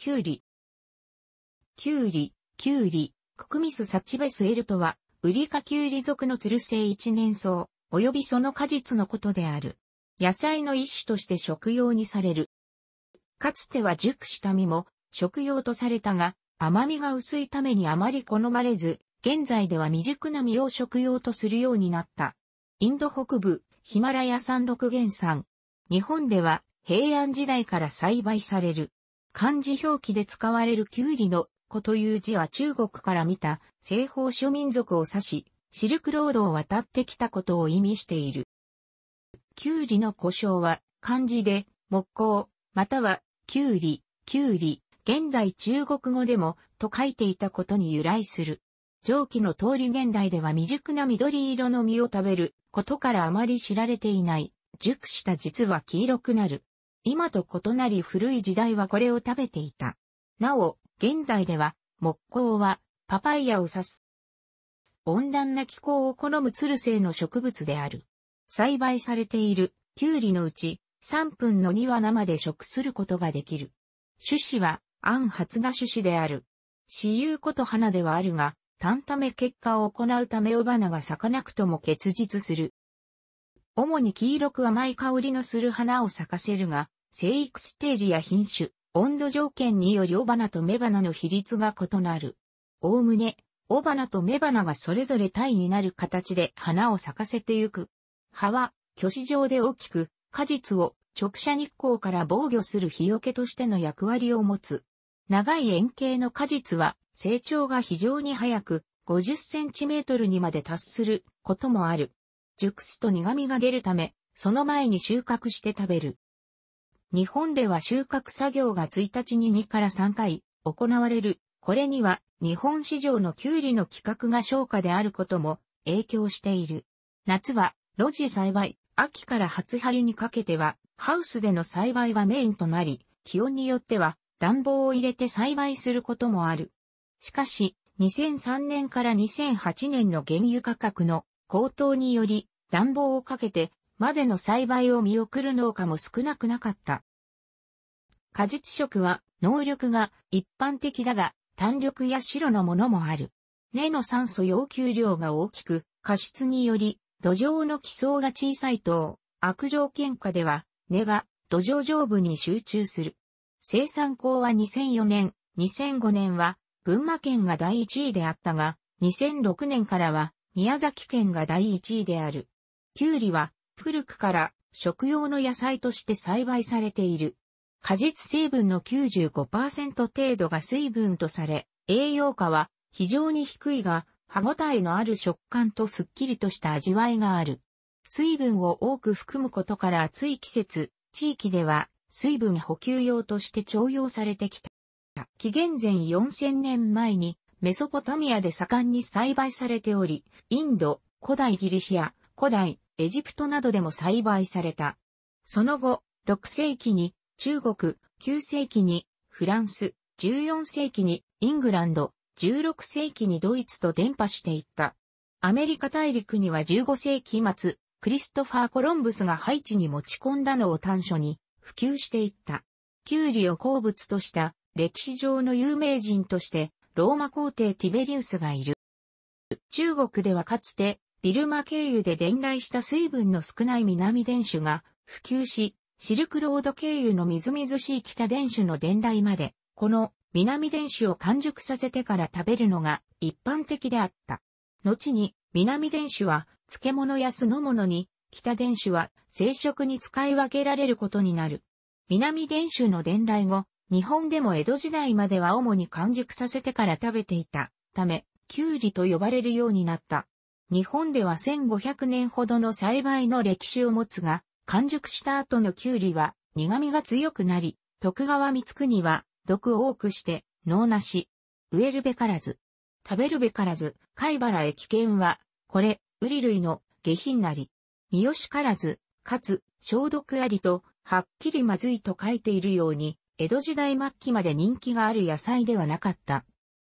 キュウリ。キュウリ、キュウリ、ククミスサチベスエルとは、ウリカキュウリ属のツル性一年草、及びその果実のことである。野菜の一種として食用にされる。かつては熟した実も食用とされたが、甘みが薄いためにあまり好まれず、現在では未熟な実を食用とするようになった。インド北部、ヒマラヤ山麓原産。日本では平安時代から栽培される。漢字表記で使われるキュウリの子という字は中国から見た西方諸民族を指し、シルクロードを渡ってきたことを意味している。キュウリの故障は漢字で木工、またはキュウリ、キュウリ、現代中国語でもと書いていたことに由来する。上記の通り現代では未熟な緑色の実を食べることからあまり知られていない。熟した実は黄色くなる。今と異なり古い時代はこれを食べていた。なお、現代では、木工はパパイヤを指す。温暖な気候を好む鶴製の植物である。栽培されているキュウリのうち3分の2は生で食することができる。種子は暗発芽種子である。私有こと花ではあるが、単ため結果を行うため雄花が咲かなくとも結実する。主に黄色く甘い香りのする花を咲かせるが、生育ステージや品種、温度条件により雄花と雌花の比率が異なる。おおむね、雄花と雌花がそれぞれ体になる形で花を咲かせてゆく。葉は、巨子状で大きく、果実を直射日光から防御する日よけとしての役割を持つ。長い円形の果実は成長が非常に早く50センチメートルにまで達することもある。熟すと苦味が出るため、その前に収穫して食べる。日本では収穫作業が1日に2から3回行われる。これには日本市場のキュウリの規格が消化であることも影響している。夏は露地栽培、秋から初春にかけてはハウスでの栽培がメインとなり、気温によっては暖房を入れて栽培することもある。しかし、2003年から2008年の原油価格の高騰により、暖房をかけてまでの栽培を見送る農家も少なくなかった。果実色は能力が一般的だが単緑や白のものもある。根の酸素要求量が大きく、過失により土壌の基層が小さいと、悪条件下では根が土壌上部に集中する。生産校は2004年、2005年は群馬県が第1位であったが、2006年からは宮崎県が第1位である。キュウリは古くから食用の野菜として栽培されている。果実成分の95%程度が水分とされ、栄養価は非常に低いが、歯ごたえのある食感とすっきりとした味わいがある。水分を多く含むことから暑い季節、地域では水分補給用として重用されてきた。紀元前4000年前にメソポタミアで盛んに栽培されており、インド、古代ギリシア、古代エジプトなどでも栽培された。その後、6世紀に中国、9世紀に、フランス、14世紀に、イングランド、16世紀にドイツと伝播していった。アメリカ大陸には15世紀末、クリストファー・コロンブスがハイチに持ち込んだのを端緒に普及していった。キュウリを好物とした歴史上の有名人としてローマ皇帝ティベリウスがいる。中国ではかつてビルマ経由で伝来した水分の少ない南電種が普及し、シルクロード経由のみずみずしい北伝種の伝来まで、この南伝種を完熟させてから食べるのが一般的であった。後に南伝種は漬物や酢の物に、北伝種は生食に使い分けられることになる。南伝種の伝来後、日本でも江戸時代までは主に完熟させてから食べていたため、キュウリと呼ばれるようになった。日本では1500年ほどの栽培の歴史を持つが、完熟した後のキュウリは苦味が強くなり、徳川光国は毒を多くして脳なし。植えるべからず。食べるべからず、貝原駅犬は、これ、ウリ類の下品なり。三好からず、かつ、消毒ありと、はっきりまずいと書いているように、江戸時代末期まで人気がある野菜ではなかった。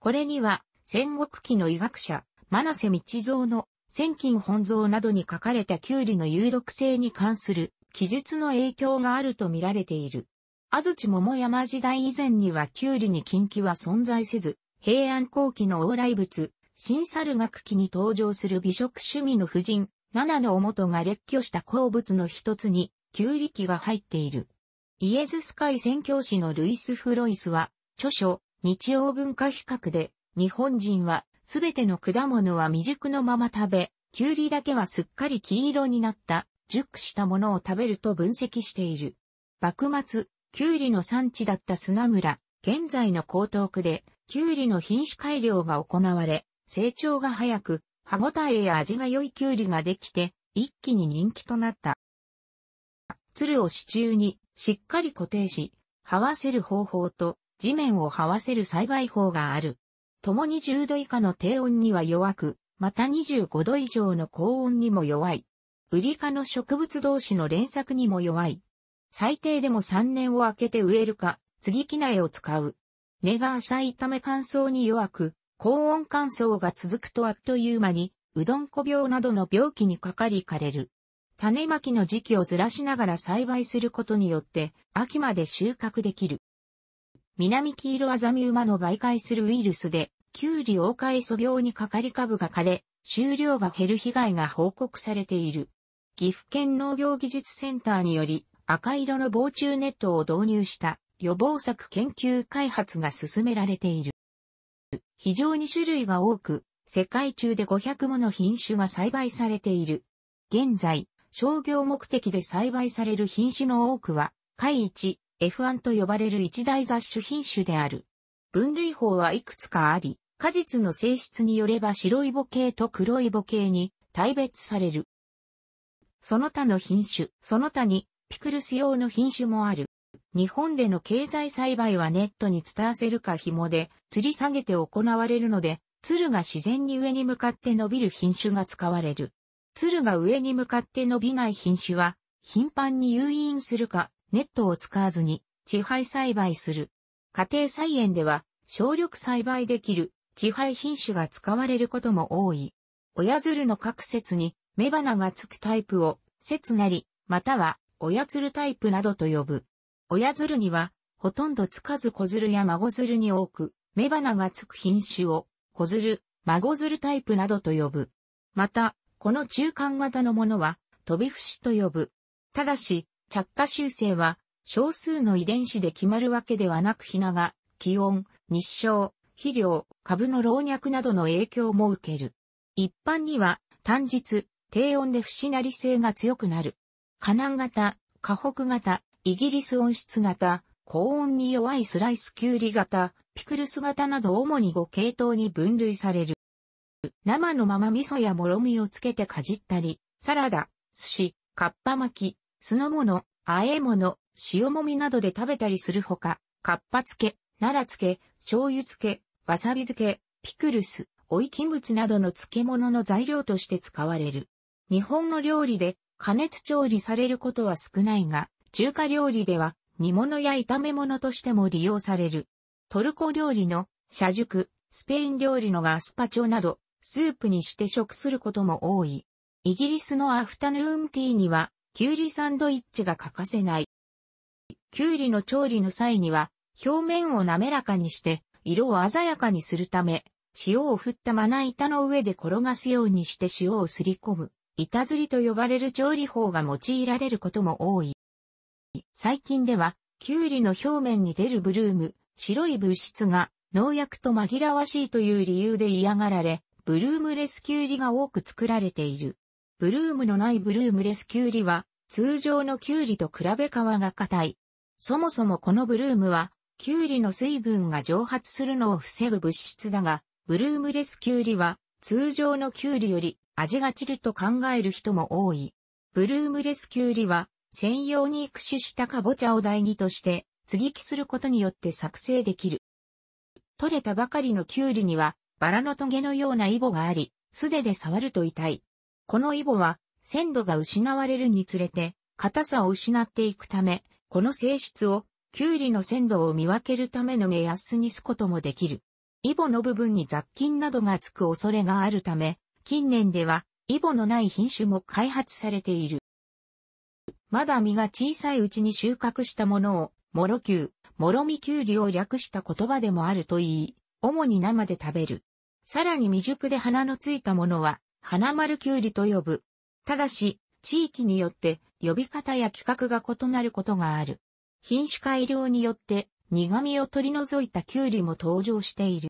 これには、戦国期の医学者、真瀬道蔵の千金本蔵などに書かれたキュウリの有毒性に関する記述の影響があると見られている。安土桃山時代以前にはキュウリに近畿は存在せず、平安後期の往来物、新猿学期に登場する美食趣味の婦人、七のおもとが列挙した鉱物の一つに、キュウリ器が入っている。イエズス会宣教師のルイス・フロイスは、著書、日曜文化比較で、日本人はすべての果物は未熟のまま食べ、キュウリだけはすっかり黄色になった熟したものを食べると分析している。幕末、キュウリの産地だった砂村、現在の江東区で、キュウリの品種改良が行われ、成長が早く、歯ごたえや味が良いキュウリができて、一気に人気となった。鶴を支柱にしっかり固定し、這わせる方法と地面を這わせる栽培法がある。共に10度以下の低温には弱く、また25度以上の高温にも弱い。ウリ科の植物同士の連作にも弱い。最低でも3年を空けて植えるか、継ぎ木苗を使う。根が浅いため乾燥に弱く、高温乾燥が続くとあっという間に、うどんこ病などの病気にかかりかれる。種まきの時期をずらしながら栽培することによって、秋まで収穫できる。南黄色アザミウマの媒介するウイルスで、キュオリカエソ病にかかり株が枯れ、収量が減る被害が報告されている。岐阜県農業技術センターにより、赤色の防虫ネットを導入した予防策研究開発が進められている。非常に種類が多く、世界中で500もの品種が栽培されている。現在、商業目的で栽培される品種の多くは、海一、F1 と呼ばれる一大雑種品種である。分類法はいくつかあり、果実の性質によれば白いボ系と黒いボ系に大別される。その他の品種、その他にピクルス用の品種もある。日本での経済栽培はネットに伝わせるか紐で吊り下げて行われるので、鶴が自然に上に向かって伸びる品種が使われる。鶴が上に向かって伸びない品種は頻繁に誘引するかネットを使わずに地配栽培する。家庭菜園では省力栽培できる地配品種が使われることも多い。親鶴の各節に雌花がつくタイプを節なり、または親鶴タイプなどと呼ぶ。親鶴にはほとんどつかず小鶴や孫鶴に多く、雌花がつく品種を小鶴、孫鶴タイプなどと呼ぶ。また、この中間型のものは飛び節と呼ぶ。ただし、着火修正は少数の遺伝子で決まるわけではなくひなが気温、日照、肥料、株の老若などの影響も受ける。一般には単日、低温で不死なり性が強くなる。河南型、河北型、イギリス温室型、高温に弱いスライスキュウリ型、ピクルス型など主に5系統に分類される。生のまま味噌やもろみをつけてかじったり、サラダ、寿司、かっぱ巻き、酢の物、和え物、塩もみなどで食べたりするほか、かっぱ漬け、奈良漬け、醤油漬け、わさび漬け、ピクルス、おいキムチなどの漬物の材料として使われる。日本の料理で加熱調理されることは少ないが、中華料理では煮物や炒め物としても利用される。トルコ料理の社熟、スペイン料理のガスパチョなど、スープにして食することも多い。イギリスのアフタヌーンティーには、きゅうりサンドイッチが欠かせない。きゅうりの調理の際には、表面を滑らかにして、色を鮮やかにするため、塩を振ったまな板の上で転がすようにして塩をすり込む、板ずりと呼ばれる調理法が用いられることも多い。最近では、きゅうりの表面に出るブルーム、白い物質が農薬と紛らわしいという理由で嫌がられ、ブルームレスキュウリが多く作られている。ブルームのないブルームレスキュウリは、通常のキュウリと比べ皮が硬い。そもそもこのブルームは、キュウリの水分が蒸発するのを防ぐ物質だが、ブルームレスキュウリは、通常のキュウリより味が散ると考える人も多い。ブルームレスキュウリは、専用に育種したカボチャを代議として、接ぎ木することによって作成できる。取れたばかりのキュウリには、バラのトゲのようなイボがあり、素手で触ると痛い。このイボは鮮度が失われるにつれて硬さを失っていくため、この性質をキュウリの鮮度を見分けるための目安にすこともできる。イボの部分に雑菌などがつく恐れがあるため、近年ではイボのない品種も開発されている。まだ実が小さいうちに収穫したものを、もろきゅう、もろみきゅうりを略した言葉でもあるといい、主に生で食べる。さらに未熟で花のついたものは、花丸きゅうりと呼ぶ。ただし、地域によって呼び方や規格が異なることがある。品種改良によって苦味を取り除いたきゅうりも登場している。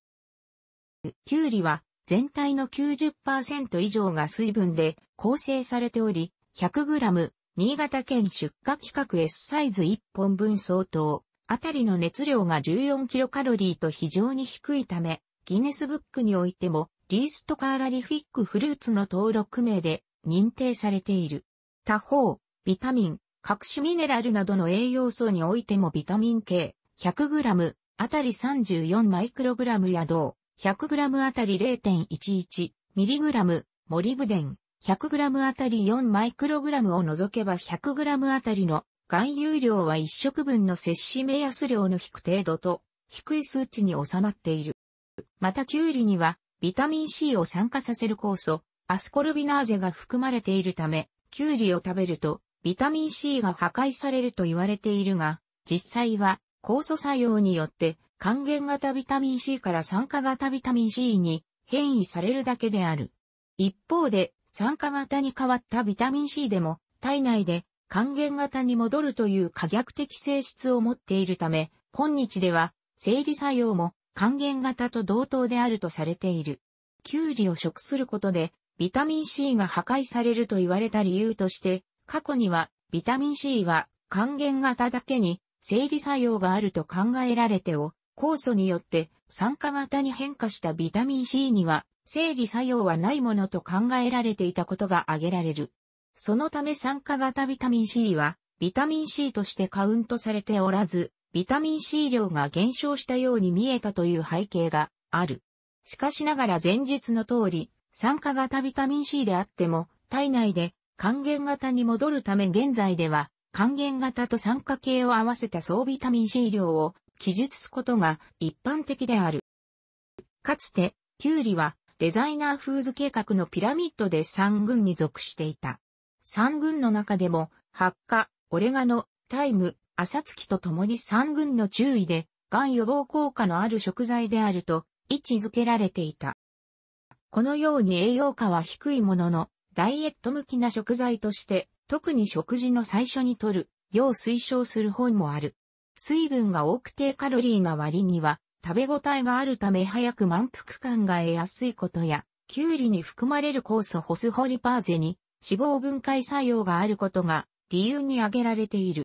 きゅうりは全体の90%以上が水分で構成されており、100g、新潟県出荷規格 S サイズ1本分相当、あたりの熱量が 14kcal と非常に低いため、ギネスブックにおいてもリーストカーラリフィックフルーツの登録名で認定されている。他方、ビタミン、各種ミネラルなどの栄養素においてもビタミン系 100g あたり34マイクログラムや銅 100g あたり 0.11mg モリブデン 100g あたり4マイクログラムを除けば 100g あたりの含有量は1食分の摂取目安量の低程度と低い数値に収まっている。またキュウリにはビタミン C を酸化させる酵素、アスコルビナーゼが含まれているため、キュウリを食べると、ビタミン C が破壊されると言われているが、実際は、酵素作用によって、還元型ビタミン C から酸化型ビタミン C に変異されるだけである。一方で、酸化型に変わったビタミン C でも、体内で還元型に戻るという可逆的性質を持っているため、今日では、生理作用も還元型と同等であるとされている。キュウリを食することで、ビタミン C が破壊されると言われた理由として、過去には、ビタミン C は還元型だけに生理作用があると考えられてお、酵素によって酸化型に変化したビタミン C には生理作用はないものと考えられていたことが挙げられる。そのため酸化型ビタミン C はビタミン C としてカウントされておらず、ビタミン C 量が減少したように見えたという背景がある。しかしながら前述の通り、酸化型ビタミン C であっても、体内で還元型に戻るため現在では、還元型と酸化系を合わせた総ビタミン C 量を記述すことが一般的である。かつて、キュウリはデザイナーフーズ計画のピラミッドで3群に属していた。3群の中でも、発火、オレガノ、タイム、朝月と共に三軍の注意で、癌予防効果のある食材であると位置づけられていた。このように栄養価は低いものの、ダイエット向きな食材として、特に食事の最初に摂る、よう推奨する本もある。水分が多くてカロリーが割には、食べ応えがあるため早く満腹感が得やすいことや、キュウリに含まれる酵素ホスホリパーゼに脂肪分解作用があることが理由に挙げられている。